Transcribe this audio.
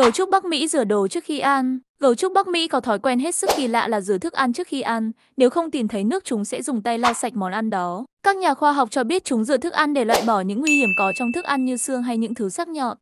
Gấu trúc Bắc Mỹ rửa đồ trước khi ăn. Gấu trúc Bắc Mỹ có thói quen hết sức kỳ lạ là rửa thức ăn trước khi ăn, nếu không tìm thấy nước chúng sẽ dùng tay lau sạch món ăn đó. Các nhà khoa học cho biết chúng rửa thức ăn để loại bỏ những nguy hiểm có trong thức ăn như xương hay những thứ sắc nhọn.